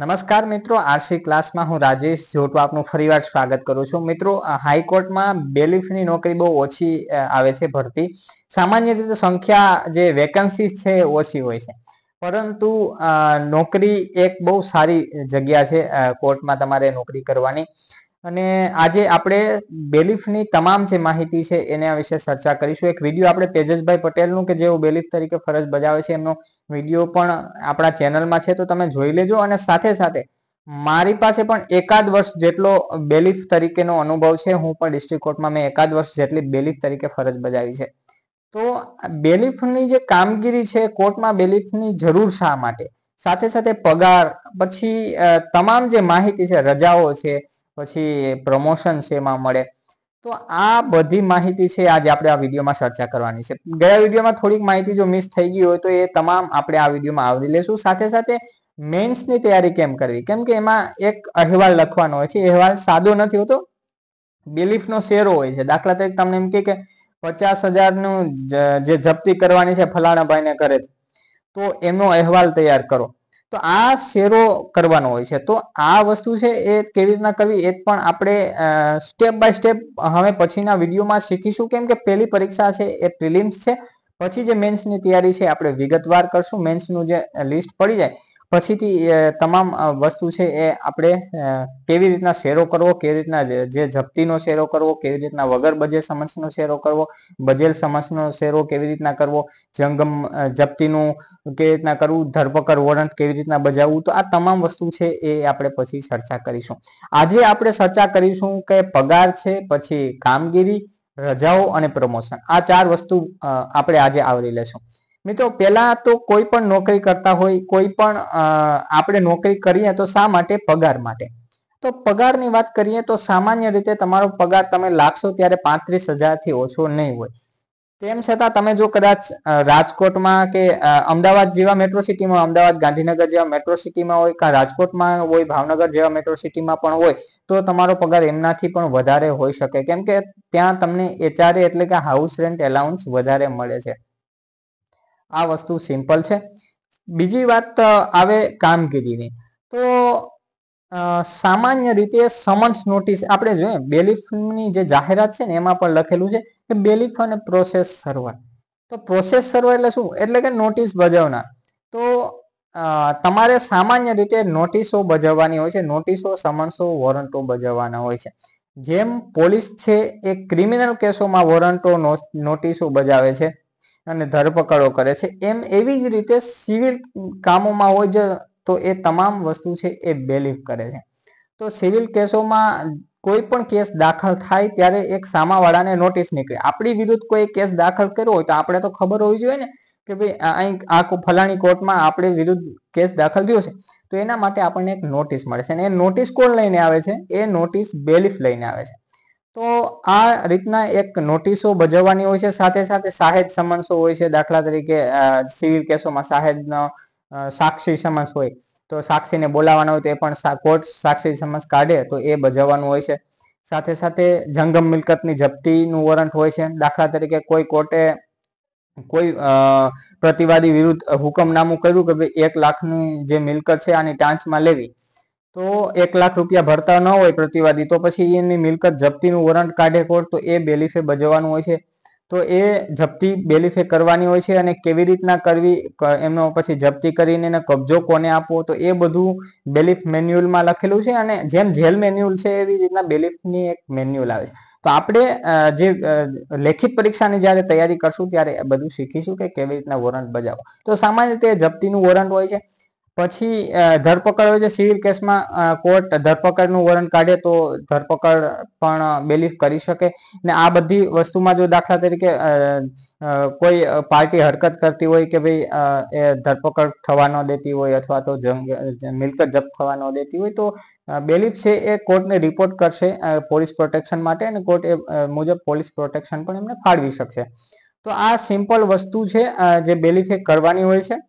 નમસ્કાર મિત્રો આરસી ક્લાસમાં હું રાજેશ જોટુ આપનું ફરીવાર સ્વાગત કરું છું મિત્રો હાઈકોર્ટમાં બેલીફની નોકરી બહુ ઓછી આવે છે ભરતી સામાન્ય રીતે સંખ્યા જે વેકન્સી છે ઓછી હોય છે પરંતુ નોકરી એક બહુ સારી જગ્યા છે કોર્ટમાં તમારે નોકરી કરવાની અને આજે આપણે બેલીફની તમામ જે માહિતી છે એના વિશે ચર્ચા કરીશું એક વિડીયો આપણે તેજસભાઈ પટેલનું કે જેઓ બેલીફ તરીકે ફરજ બજાવે છે એમનો વિડીયો પણ આપણા ચેનલમાં છે તો તમે જોઈ લેજો અને સાથે સાથે મારી પાસે પણ એકાદ વર્ષ જેટલો બેલીફ તરીકેનો અનુભવ છે હું પણ ડિસ્ટ્રિક્ટ કોર્ટમાં મેં એકાદ વર્ષ જેટલી બેલીફ તરીકે ફરજ બજાવી છે તો બેલીફની જે કામગીરી છે કોર્ટમાં બેલીફની જરૂર શા માટે સાથે સાથે પગાર પછી તમામ જે માહિતી છે રજાઓ છે પછી પ્રમોશન છે એમાં મળે તો આ બધી માહિતી છે આજે આપણે આ વિડીયોમાં ચર્ચા કરવાની છે ગયા વિડીયોમાં થોડીક માહિતી જો મિસ થઈ ગઈ હોય તો એ તમામ આપણે આ વિડીયોમાં આવરી લેશું સાથે સાથે મેન્સની તૈયારી કેમ કરવી કેમ કે એમાં એક અહેવાલ લખવાનો હોય છે અહેવાલ સાદો નથી હોતો બિલીફનો શેરો હોય છે દાખલા તરીકે તમને એમ કે પચાસ હજારનું જે જપ્તી કરવાની છે ફલાણાભાઈને ભાઈને કરે તો એમનો અહેવાલ તૈયાર કરો તો આ શેરો કરવાનો હોય છે તો આ વસ્તુ છે એ કેવી રીતના કરવી એ પણ આપણે સ્ટેપ બાય સ્ટેપ હવે પછીના વિડીયોમાં શીખીશું કેમ કે પહેલી પરીક્ષા છે એ પ્રિલિમ્સ છે પછી જે મેન્સની તૈયારી છે આપણે વિગતવાર કરશું મેન્સનું જે લિસ્ટ પડી જાય પછીથી તમામ વસ્તુ છે એ આપણે કેવી રીતના શેરો કરવો કેવી રીતના જે જપ્તીનો શેરો કરવો કેવી રીતના વગર બજેટ સમસનો શેરો કરવો બજેલ સમસનો શેરો કેવી રીતના કરવો જંગમ જપ્તીનું કેવી રીતના કરવું ધરપકડ વોરંટ કેવી રીતના બજાવવું તો આ તમામ વસ્તુ છે એ આપણે પછી ચર્ચા કરીશું આજે આપણે ચર્ચા કરીશું કે પગાર છે પછી કામગીરી રજાઓ અને પ્રમોશન આ ચાર વસ્તુ આપણે આજે આવરી લેશું મિત્રો પહેલા તો કોઈ પણ નોકરી કરતા હોય કોઈ પણ આપણે નોકરી કરીએ તો શા માટે પગાર માટે તો પગારની વાત કરીએ તો સામાન્ય રીતે તમારો પગાર તમે લાગશો ત્યારે પાંત્રીસ હજારથી ઓછો નહીં હોય તેમ છતાં તમે જો કદાચ રાજકોટમાં કે અમદાવાદ જેવા મેટ્રો સિટીમાં અમદાવાદ ગાંધીનગર જેવા મેટ્રો સિટીમાં હોય કાં રાજકોટમાં હોય ભાવનગર જેવા મેટ્રો સિટીમાં પણ હોય તો તમારો પગાર એમનાથી પણ વધારે હોઈ શકે કેમ કે ત્યાં તમને એચઆરએ એટલે કે હાઉસ રેન્ટ એલાઉન્સ વધારે મળે છે આ વસ્તુ સિમ્પલ છે બીજી વાત આવે કામગીરીની તો સામાન્ય રીતે સમન્સ નોટિસ આપણે જોઈએ બેલિફની જે જાહેરાત છે ને એમાં પણ લખેલું છે કે બેલીફ અને પ્રોસેસ સર્વર તો પ્રોસેસ સર્વર એટલે શું એટલે કે નોટિસ બજાવનાર તો તમારે સામાન્ય રીતે નોટિસો બજાવવાની હોય છે નોટિસો સમન્સો વોરંટો બજાવવાના હોય છે જેમ પોલીસ છે એ ક્રિમિનલ કેસોમાં વોરંટો નોટિસો બજાવે છે અને ધરપકડો કરે છે એમ એવી જ રીતે સિવિલ કામોમાં હોય છે તો એ તમામ વસ્તુ છે એ બેલીફ કરે છે તો સિવિલ કેસોમાં કોઈ પણ કેસ દાખલ થાય ત્યારે એક સામાવાળાને નોટિસ નીકળે આપણી વિરુદ્ધ કોઈ કેસ દાખલ કર્યો હોય તો આપણે તો ખબર હોવી જોઈએ ને કે ભાઈ અહીં આ ફલાણી કોર્ટમાં આપણે વિરુદ્ધ કેસ દાખલ થયો છે તો એના માટે આપણને એક નોટિસ મળે છે અને એ નોટિસ કોણ લઈને આવે છે એ નોટિસ બેલીફ લઈને આવે છે તો આ રીતના એક નોટિસો ભજવવાની હોય છે સાથે સાથે સાહેબ સમન્સો હોય છે દાખલા તરીકે સિવિલ કેસોમાં સાહેબનો સાક્ષી સમન્સ હોય તો સાક્ષીને બોલાવવાનો હોય તો એ પણ કોર્ટ સાક્ષી સમન્સ કાઢે તો એ ભજવવાનું હોય છે સાથે સાથે જંગમ મિલકતની જપ્તીનું વોરંટ હોય છે દાખલા તરીકે કોઈ કોર્ટે કોઈ પ્રતિવાદી વિરુદ્ધ હુકમનામું કર્યું કે ભાઈ એક લાખની જે મિલકત છે આની ટાંચમાં લેવી તો એક લાખ રૂપિયા ભરતા ન હોય પ્રતિવાદી તો પછી એની મિલકત જપ્તીનું વોરંટ કાઢે કોર્ટ તો એ બેલીફે ભજવવાનું હોય છે તો એ જપ્તી બેલીફે કરવાની હોય છે અને કેવી રીતના કરવી એમનો પછી જપ્તી કરીને એને કબજો કોને આપવો તો એ બધું બેલીફ મેન્યુઅલમાં લખેલું છે અને જેમ જેલ મેન્યુઅલ છે એવી રીતના બેલીફની એક મેન્યુઅલ આવે છે તો આપણે જે લેખિત પરીક્ષાની જ્યારે તૈયારી કરશું ત્યારે બધું શીખીશું કે કેવી રીતના વોરંટ બજાવો તો સામાન્ય રીતે જપ્તીનું વોરંટ હોય છે પછી ધરપકડ હોય છે સિવિલ કેસમાં કોર્ટ ધરપકડનું વોરંટ કાઢે તો ધરપકડ પણ બેલીફ કરી શકે ને આ બધી વસ્તુમાં જો દાખલા તરીકે કોઈ પાર્ટી હરકત કરતી હોય કે ભાઈ એ ધરપકડ થવા ન દેતી હોય અથવા તો જંગ મિલકત જપ્ત થવા ન દેતી હોય તો બેલીફ છે એ કોર્ટને રિપોર્ટ કરશે પોલીસ પ્રોટેક્શન માટે અને કોર્ટ એ મુજબ પોલીસ પ્રોટેક્શન પણ એમને ફાળવી શકશે તો આ સિમ્પલ વસ્તુ છે જે બેલીફે કરવાની હોય છે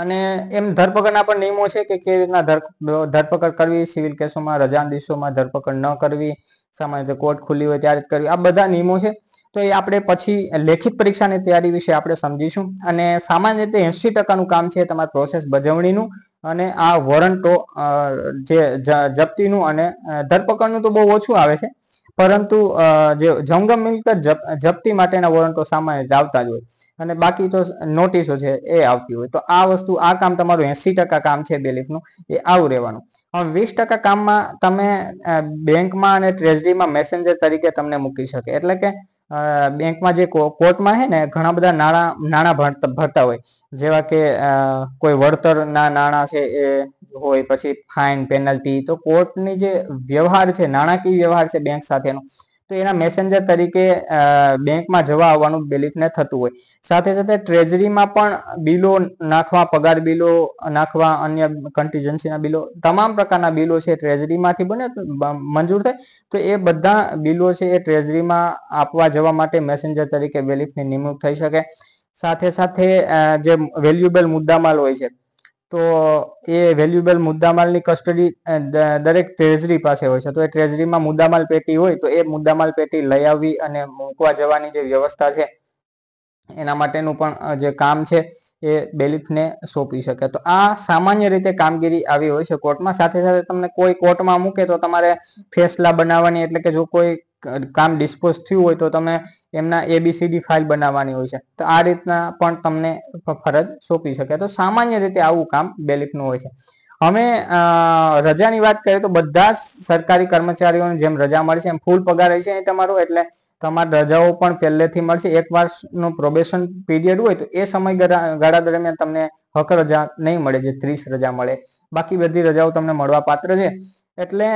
અને એમ ધરપકડના પણ નિયમો છે કે કેવી રીતના ધરપકડ કરવી સિવિલ કેસોમાં રજાના દિવસોમાં ધરપકડ ન કરવી સામાન્ય રીતે કોર્ટ ખુલ્લી હોય ત્યારે જ કરવી આ બધા નિયમો છે તો એ આપણે પછી લેખિત પરીક્ષાની તૈયારી વિશે આપણે સમજીશું અને સામાન્ય રીતે એંશી ટકાનું કામ છે તમારી પ્રોસેસ ભજવણીનું અને આ વોરંટો જે જપ્તીનું અને ધરપકડનું તો બહુ ઓછું આવે છે પરંતુ જે જમગમ મિલકત જપ્તી માટેના વોરંટો સામાન્ય જ આવતા જ હોય અને બાકી તો નોટિસો છે એ આવતી હોય તો આ વસ્તુ આ કામ તમારું એસી ટકા કામ છે બેલીફનું એ આવું રહેવાનું હવે વીસ ટકા કામમાં તમે બેંકમાં અને ટ્રેઝરીમાં મેસેન્જર તરીકે તમને મૂકી શકે એટલે કે બેંકમાં જે કોર્ટમાં છે ને ઘણા બધા નાણા નાણાં ભરતા હોય જેવા કે કોઈ વળતરના નાણા છે એ હોય પછી ફાઇન પેનલ્ટી તો કોર્ટની જે વ્યવહાર છે નાણાકીય વ્યવહાર છે બેંક સાથેનો તો એના મેસેન્જર તરીકે બેંકમાં જવા આવવાનું બેલિફને થતું હોય સાથે સાથે ટ્રેઝરીમાં પણ બિલો નાખવા પગાર બિલો નાખવા અન્ય કન્ટીજન્સીના બિલો તમામ પ્રકારના બિલો છે ટ્રેઝરીમાંથી બને મંજૂર થાય તો એ બધા બિલો છે એ ટ્રેઝરીમાં આપવા જવા માટે મેસેન્જર તરીકે બેલિફની નિમણૂક થઈ શકે સાથે સાથે જે વેલ્યુએબલ મુદ્દામાલ હોય છે તો એ વેલ્યુબલ મુદ્દામાલની કસ્ટડી દરેક ટ્રેઝરી પાસે હોય છે તો એ ટ્રેઝરીમાં મુદ્દામાલ પેટી હોય તો એ મુદ્દામાલ પેટી લઈ આવવી અને મૂકવા જવાની જે વ્યવસ્થા છે એના માટેનું પણ જે કામ છે એ બેલિફને સોંપી શકે તો આ સામાન્ય રીતે કામગીરી આવી હોય છે કોર્ટમાં સાથે સાથે તમને કોઈ કોર્ટમાં મૂકે તો તમારે ફેસલા બનાવવાની એટલે કે જો કોઈ કામ ડિસ્પોઝ થયું હોય તો તમે એમના એબીસીડી ફાઇલ બનાવવાની હોય છે તો આ રીતના પણ તમને ફરજ સોંપી શકે તો સામાન્ય રીતે આવું કામ બેલિફનું હોય છે અમે રજાની વાત કરીએ તો બધા જ સરકારી કર્મચારીઓને જેમ રજા મળે છે એમ ફૂલ પગાર હોય છે એ તમારો એટલે તમારે રજાઓ પણ પહેલેથી મળશે એક વર્ષનો પ્રોબેશન પીરિયડ હોય તો એ સમય ગાળા દરમિયાન તમને હક રજા નહીં મળે જે ત્રીસ રજા મળે બાકી બધી રજાઓ તમને મળવા પાત્ર છે એટલે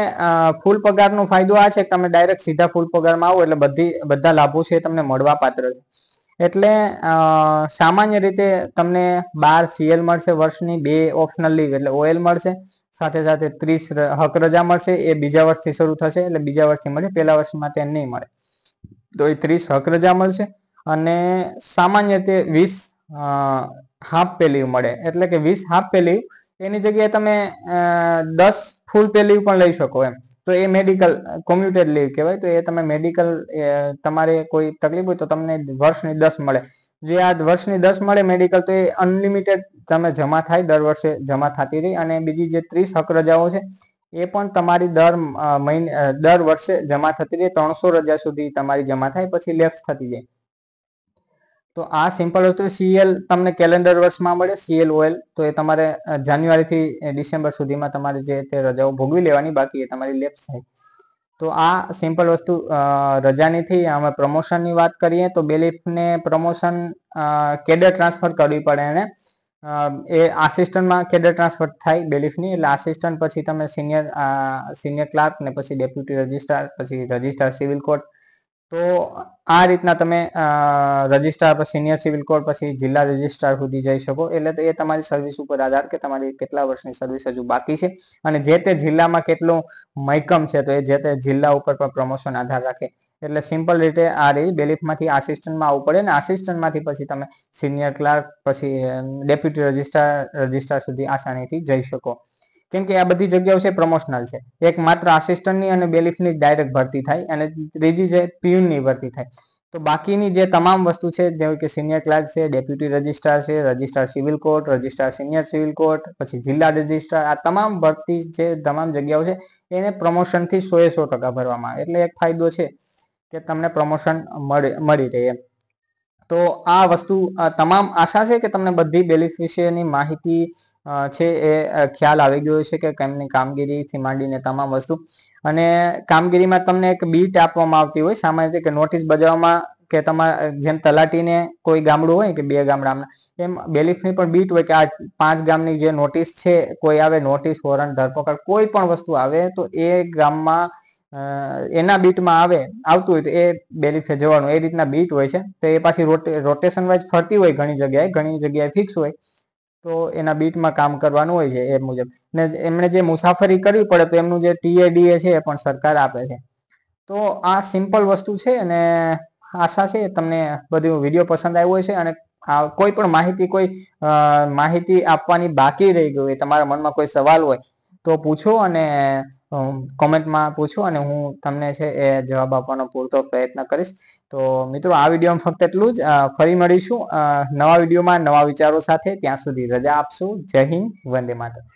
ફૂલ પગારનો ફાયદો આ છે કે તમે ડાયરેક્ટ સીધા ફૂલ પગારમાં આવો એટલે બધી બધા લાભો છે તમને મળવા પાત્ર છે એટલે સામાન્ય રીતે તમને બાર સીએલ મળશે વર્ષની બે ઓપ્શનલ લીવ એટલે ઓએલ મળશે સાથે સાથે ત્રીસ હક રજા મળશે એ બીજા વર્ષથી શરૂ થશે એટલે બીજા વર્ષથી મળશે પહેલા વર્ષ માટે નહીં મળે તો એ ત્રીસ હક રજા મળશે અને સામાન્ય રીતે વીસ હાફ પે લીવ મળે એટલે કે વીસ હાફ પે લીવ એની જગ્યાએ તમે દસ ફૂલ પે લીવ પણ લઈ શકો એમ તો એ મેડિકલ કોમ્યુટેડ લીવ કહેવાય તો એ તમે મેડિકલ તમારે કોઈ તકલીફ હોય તો તમને વર્ષની દસ મળે જે આ વર્ષની દસ મળે મેડિકલ તો એ અનલિમિટેડ તમે જમા થાય દર વર્ષે જમા થતી રહી અને બીજી જે ત્રીસ હક રજાઓ છે એ પણ તમારી દર મહિને દર વર્ષે જમા થતી રહી ત્રણસો રજા સુધી તમારી જમા થાય પછી લેપ્સ થતી જાય તો આ સિમ્પલ વસ્તુ સીએલ તમને કેલેન્ડર વર્ષમાં મળે સીએલ ઓએલ તો એ તમારે જાન્યુઆરીથી ડિસેમ્બર સુધીમાં તમારે જે તે રજાઓ ભોગવી લેવાની બાકી એ તમારી લેપ્સ થાય તો આ સિમ્પલ વસ્તુ રજાની થી અમે પ્રમોશનની વાત કરીએ તો બેલીફને પ્રમોશન કેડર ટ્રાન્સફર કરવી પડે એને એ આસિસ્ટન્ટમાં કેડર ટ્રાન્સફર થાય બેલીફની એટલે આસિસ્ટન્ટ પછી તમે સિનિયર સિનિયર ક્લાર્ક ને પછી ડેપ્યુટી રજિસ્ટ્રાર પછી રજિસ્ટ્રાર સિવિલ કોર્ટ તો આ રીતના તમે રજિસ્ટ્રાર પર સિનિયર સિવિલ કોડ પછી જિલ્લા રજિસ્ટ્રાર સુધી જઈ શકો એટલે એ તમારી સર્વિસ ઉપર આધાર કે તમારી કેટલા વર્ષની સર્વિસ હજુ બાકી છે અને જે તે જિલ્લામાં કેટલું મયકમ છે તો એ જે તે જિલ્લા ઉપર પણ પ્રમોશન આધાર રાખે એટલે સિમ્પલ રીતે આ રહી બેલીફમાંથી આસિસ્ટન્ટમાં આવવું પડે અને આસિસ્ટન્ટમાંથી પછી તમે સિનિયર ક્લાર્ક પછી ડેપ્યુટી રજિસ્ટ્રાર રજિસ્ટ્રાર સુધી આસાનીથી જઈ શકો કેમ કે આ બધી જગ્યાઓ છે પ્રમોશનલ છે એક માત્ર આસિસ્ટન્ટની અને બેલિફની ડાયરેક્ટ ભરતી થાય અને ત્રીજી છે પીયુનની ભરતી થાય તો બાકીની જે તમામ વસ્તુ છે જેવી કે સિનિયર ક્લાર્ક છે ડેપ્યુટી રજિસ્ટ્રાર છે registrar civil court registrar senior civil court પછી જિલ્લા રજિસ્ટ્રાર આ તમામ ભરતી છે તમામ જગ્યાઓ છે એને પ્રમોશનથી સોએ સો ટકા ભરવામાં આવે એટલે એક ફાયદો છે કે તમને પ્રમોશન મળી રહે એમ તો આ વસ્તુ તમામ આશા છે કે તમને બધી બેલીફ વિશેની માહિતી છે એ ખ્યાલ આવી ગયો છે કે કેમની કામગીરીથી માંડીને તમામ વસ્તુ અને કામગીરીમાં તમને એક બીટ આપવામાં આવતી હોય સામાન્ય રીતે કે નોટિસ બજાવવામાં કે તમારા જેમ તલાટીને કોઈ ગામડું હોય કે બે ગામડામાં એમ બેલીફની પણ બીટ હોય કે આ પાંચ ગામની જે નોટિસ છે કોઈ આવે નોટિસ વોરંટ ધરપકડ કોઈ પણ વસ્તુ આવે તો એ ગામમાં એના બીટમાં આવે આવતું હોય તો એ બેલીફે જવાનું એ રીતના બીટ હોય છે તો એ પાછી રોટેશન વાઇઝ ફરતી હોય ઘણી જગ્યાએ ઘણી જગ્યાએ ફિક્સ હોય તો એના બીટમાં કામ કરવાનું હોય છે એ મુજબ ને એમણે જે મુસાફરી કરવી પડે તો એમનું જે ટીએડીએ છે એ પણ સરકાર આપે છે તો આ સિમ્પલ વસ્તુ છે અને આશા છે તમને બધું વિડીયો પસંદ આવ્યો હોય છે અને આ કોઈ પણ માહિતી કોઈ માહિતી આપવાની બાકી રહી ગઈ હોય તમારા મનમાં કોઈ સવાલ હોય તો પૂછો અને કોમેન્ટમાં પૂછો અને હું તમને છે એ જવાબ આપવાનો પૂરતો પ્રયત્ન કરીશ તો મિત્રો આ વિડીયોમાં ફક્ત એટલું જ ફરી મળીશું નવા વિડીયોમાં નવા વિચારો સાથે ત્યાં સુધી રજા આપશું જય હિન્દ વંદે માતા